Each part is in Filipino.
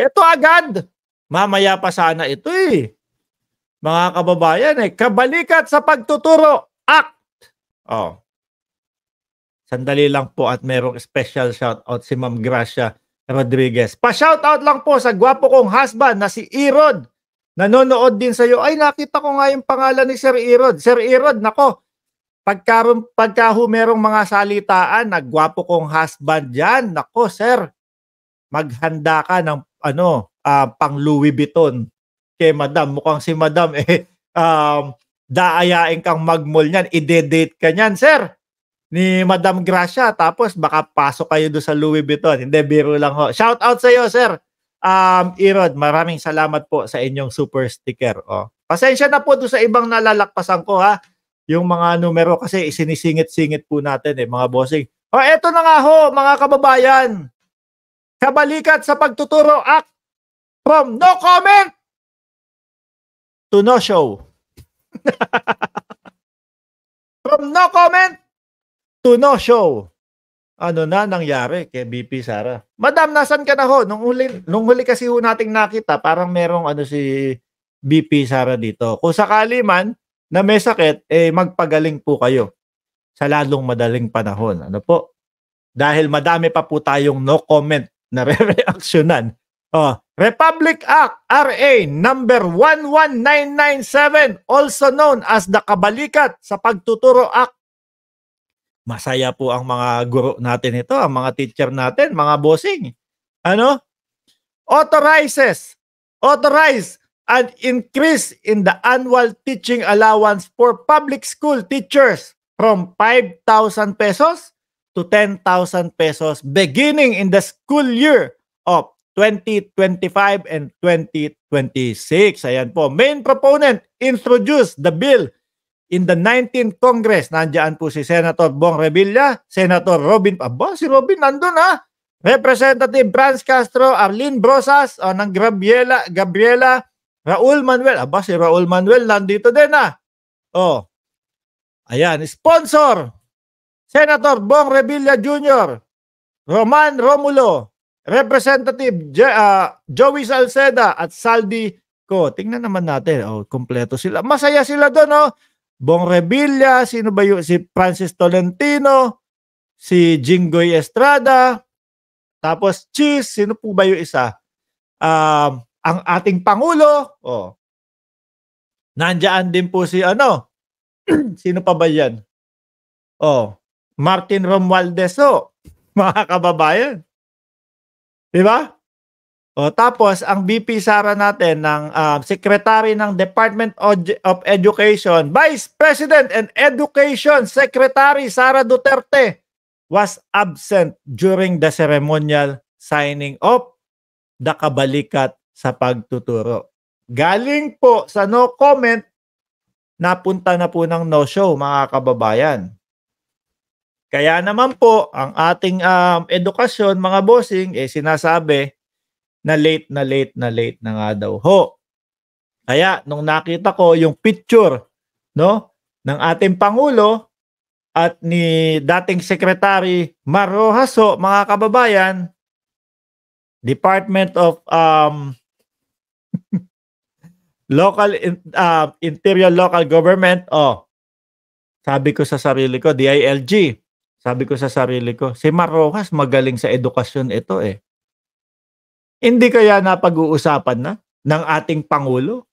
Ito agad. Mamaya pa sana ito eh. Mga kababayan eh, kabalikat sa pagtuturo. Act. Oh. Sandali lang po at merong special shout out si Ma'am Gracia Rodriguez. Pa-shout out lang po sa gwapo kong husband na si Irod. Nanonood din sa iyo. Ay, nakita ko nga yung pangalan ni Sir Irod. Sir Irod, nako, pagka, pagka merong mga salitaan, nagwapo kong husband dyan, nako sir, maghanda ka ng ano, uh, pang Louis Vuitton kay Madam. Mukhang si Madam eh um, daayain kang magmall niyan, i date ka niyan, sir. Ni Madam Gracia tapos baka pasok kayo do sa Louis Vuitton. Hindi biro lang ho. Shout out sa iyo, sir. Um, Irod, maraming salamat po sa inyong super sticker. Oh. Pasensya na po do sa ibang nalalakpasan ko ha. Yung mga numero kasi isinisingit-singit po natin eh mga bossing. Oh, eto na nga ho mga kababayan kabalikat sa pagtuturo act from no comment to no show. from no comment to no show. Ano na nangyari kay BP Sara? Madam, nasan ka na ho? Nung huli, nung huli kasi ho nating nakita, parang merong ano si BP Sara dito. Kung sakali man na may sakit, eh magpagaling po kayo sa lalong madaling panahon. Ano po? Dahil madami pa po tayong no comment na re-reaksyonan. Oh, Republic Act RA number 11997 also known as the Kabalikat sa Pagtuturo Act. Masaya po ang mga guro natin ito, ang mga teacher natin, mga bossing. Ano? Authorizes authorize an increase in the annual teaching allowance for public school teachers from 5,000 pesos to 10,000 pesos beginning in the school year of 2025 and 2026. Ayan po. Main proponent introduced the bill in the 19th Congress. Nandiyan po si Senator Bong Revilla, Senator Robin, aba si Robin nandun ha? Representative Franz Castro, Arlene Brosas, uh, ng Gabriela, Gabriela, Raul Manuel, aba si Raul Manuel nandito din ha? Oh. Ayan, sponsor Senator Bong Revilla Jr., Roman Romulo, Representative Je- uh, Joey Salceda at Saldi Ko. Tingnan naman natin, oh, kumpleto sila. Masaya sila doon, Oh. Bong Revilla, sino ba yun? Si Francis Tolentino, si Jingoy Estrada, tapos Cheese, sino po ba yung isa? Um, ang ating Pangulo, oh. Nandiyan din po si ano, sino pa ba yan? Oh, Martin Romualdez ho, oh. mga kababayan. Di ba? O, tapos, ang VP Sara natin ng uh, Secretary ng Department of Education, Vice President and Education Secretary Sara Duterte was absent during the ceremonial signing of the kabalikat sa pagtuturo. Galing po sa no comment, napunta na po ng no-show mga kababayan. Kaya naman po, ang ating um, edukasyon, mga bossing, eh sinasabi na late na late na late na nga daw ho. Kaya nung nakita ko yung picture no ng ating pangulo at ni dating secretary Marrojaso mga kababayan Department of um local uh, interior local government oh sabi ko sa sarili ko DILG sabi ko sa sarili ko, si Marojas magaling sa edukasyon ito eh. Hindi kaya napag-uusapan na ng ating Pangulo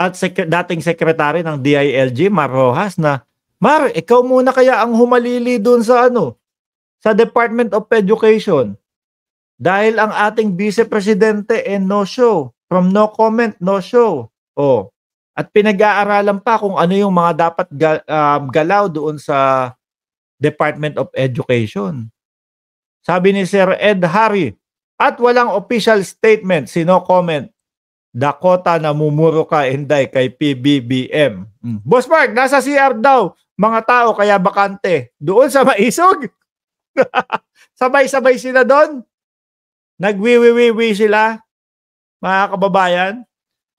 at sek- dating sekretary ng DILG, Marojas, na Mar, ikaw muna kaya ang humalili doon sa ano, sa Department of Education. Dahil ang ating vice-presidente eh no show. From no comment, no show. Oh. At pinag-aaralan pa kung ano yung mga dapat ga- um, galaw doon sa Department of Education. Sabi ni Sir Ed Harry, at walang official statement, sino comment. Dakota namumuro ka, Inday, kay PBBM. Mm. Boss Mark, nasa CR daw, mga tao kaya bakante. Doon sa maisog? Sabay-sabay sila doon? Nagwiwiwiwi sila, mga kababayan?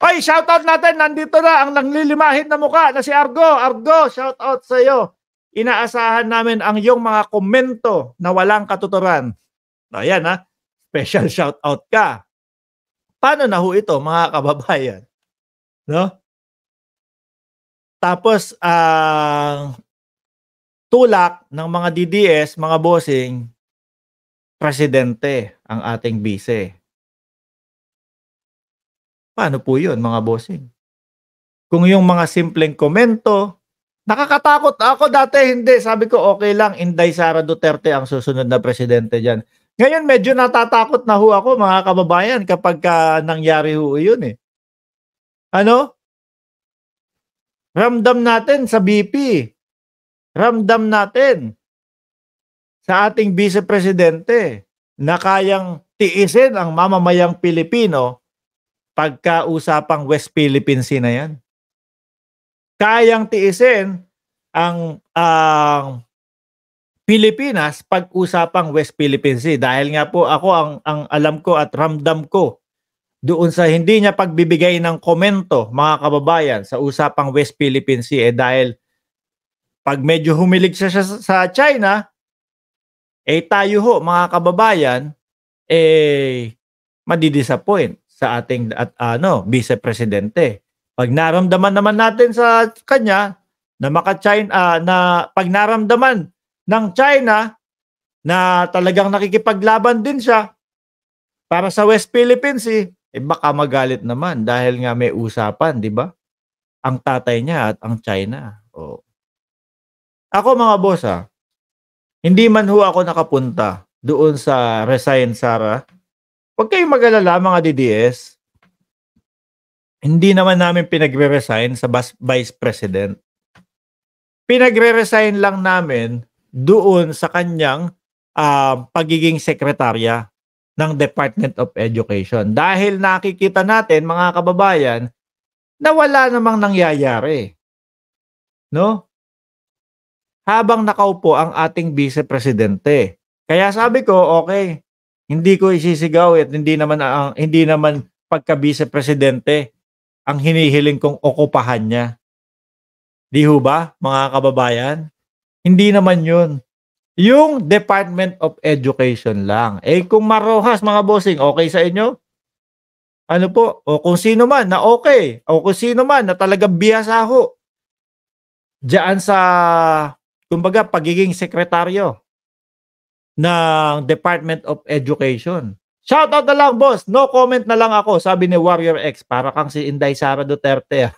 Ay, shoutout natin, nandito na ang nanglilimahin na muka na si Argo. Argo, shoutout sa iyo. Inaasahan namin ang iyong mga komento na walang katuturan. Ayan ha, ah. special shout out ka. Paano na ho ito mga kababayan? No? Tapos ang uh, tulak ng mga DDS, mga bossing, presidente ang ating bise. Paano po yun, mga bossing? Kung yung mga simpleng komento Nakakatakot ako dati, hindi. Sabi ko, okay lang, Inday Sara Duterte ang susunod na presidente dyan. Ngayon, medyo natatakot na ho ako, mga kababayan, kapag ka nangyari ho yun eh. Ano? Ramdam natin sa BP. Ramdam natin sa ating vice-presidente na kayang tiisin ang mamamayang Pilipino pagka usapang West Philippine Sea na yan kayang tiisin ang ang uh, Pilipinas pag-usapang West Philippine Sea dahil nga po ako ang ang alam ko at ramdam ko doon sa hindi niya pagbibigay ng komento mga kababayan sa usapang West Philippine Sea eh dahil pag medyo humilig siya sa, sa China eh tayo ho mga kababayan eh madidisappoint sa ating at ano vice presidente pag naramdaman naman natin sa kanya na maka-China uh, na pag naramdaman ng China na talagang nakikipaglaban din siya para sa West Philippines eh, eh baka magalit naman dahil nga may usapan, 'di ba? Ang tatay niya at ang China. Oh. Ako mga boss ah, hindi man ho ako nakapunta doon sa Resign Sara. Huwag kayong mag-alala mga DDS hindi naman namin pinagre-resign sa vice president. Pinagre-resign lang namin doon sa kanyang uh, pagiging sekretarya ng Department of Education. Dahil nakikita natin, mga kababayan, na wala namang nangyayari. No? Habang nakaupo ang ating vice-presidente. Kaya sabi ko, okay, hindi ko isisigaw at hindi naman, uh, hindi naman pagka vice-presidente ang hinihiling kong okupahan niya. Di ho ba, mga kababayan? Hindi naman yun. Yung Department of Education lang. Eh kung marohas mga bossing, okay sa inyo? Ano po? O kung sino man na okay, o kung sino man na talagang biyasa ho. Diyan sa, kumbaga, pagiging sekretaryo ng Department of Education. Shout out na lang, boss. No comment na lang ako, sabi ni Warrior X. Para kang si Inday Sara Duterte.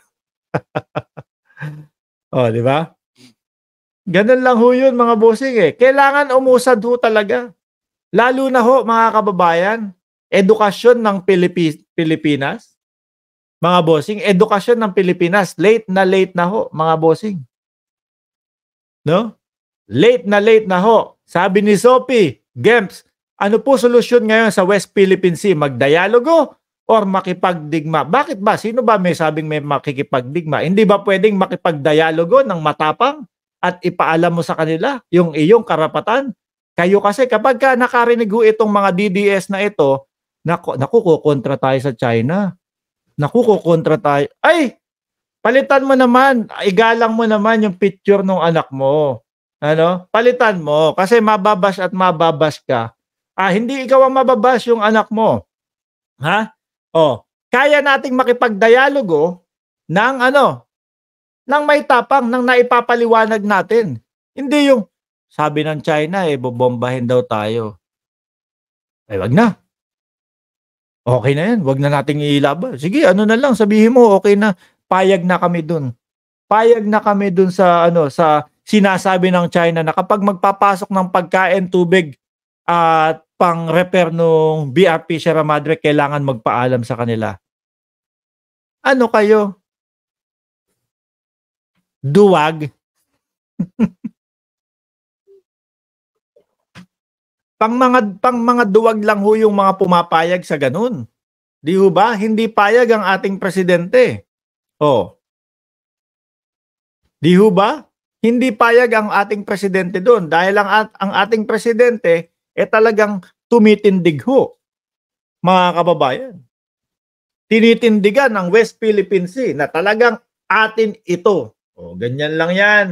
oh, di ba? Ganun lang ho yun, mga bossing eh. Kailangan umusad ho talaga. Lalo na ho, mga kababayan, edukasyon ng Pilipi- Pilipinas. Mga bossing, edukasyon ng Pilipinas. Late na late na ho, mga bossing. No? Late na late na ho. Sabi ni Sophie, Gemps, ano po solusyon ngayon sa West Philippine Sea? Magdialogo or makipagdigma? Bakit ba? Sino ba may sabing may makikipagdigma? Hindi ba pwedeng makipagdialogo ng matapang at ipaalam mo sa kanila yung iyong karapatan? Kayo kasi kapag ka nakarinig ho itong mga DDS na ito, naku, naku tayo sa China. Naku tayo. Ay, palitan mo naman, igalang mo naman yung picture ng anak mo. Ano? Palitan mo kasi mababash at mababash ka Ah, hindi ikaw ang mababas yung anak mo. Ha? Oh, kaya nating makipagdialogo oh, ng ano? Nang may tapang, nang naipapaliwanag natin. Hindi yung sabi ng China eh bobombahin daw tayo. Ay wag na. Okay na yan. Wag na nating iilaban. Sige, ano na lang sabihin mo okay na payag na kami dun. Payag na kami dun sa ano sa sinasabi ng China na kapag magpapasok ng pagkain, tubig at pang-repair nung BRP Sierra Madre, kailangan magpaalam sa kanila. Ano kayo? Duwag? pang mga pang mga duwag lang ho yung mga pumapayag sa ganun. Di ho ba? Hindi payag ang ating presidente. Oh. Di ho ba? Hindi payag ang ating presidente doon dahil ang, ang ating presidente eh talagang tumitindig ho, mga kababayan. Tinitindigan ng West Philippine Sea na talagang atin ito. O, ganyan lang yan,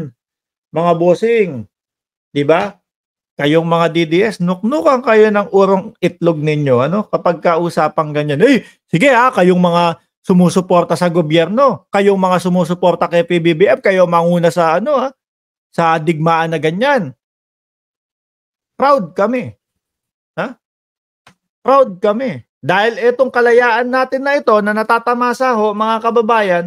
mga bossing. ba? Diba? Kayong mga DDS, nuknukan kayo ng urong itlog ninyo ano? kapag kausapang ganyan. Eh, sige ha, ah, kayong mga sumusuporta sa gobyerno, kayong mga sumusuporta kay PBBF, kayo manguna sa ano ha, ah, sa digmaan na ganyan. Proud kami. Ha? Proud kami. Dahil itong kalayaan natin na ito na natatamasa ho mga kababayan,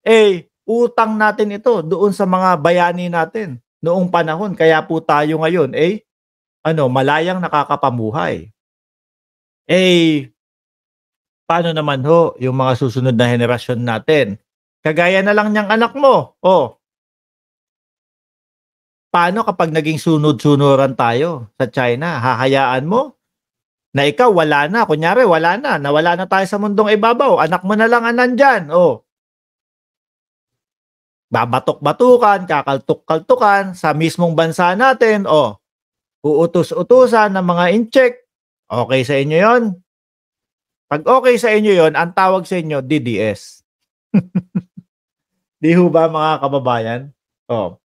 eh utang natin ito doon sa mga bayani natin noong panahon. Kaya po tayo ngayon eh ano, malayang nakakapamuhay. Eh paano naman ho yung mga susunod na henerasyon natin? Kagaya na lang niyang anak mo. Oh, paano kapag naging sunod-sunuran tayo sa China? Hahayaan mo na ikaw wala na, kunyari wala na, nawala na tayo sa mundong ibabaw, anak mo na lang anan nandyan, oh. Babatok-batukan, kakaltok-kaltukan sa mismong bansa natin, oh. Uutos-utusan ng mga incheck. Okay sa inyo yon Pag okay sa inyo yon ang tawag sa inyo, DDS. Di ho ba mga kababayan? Oh.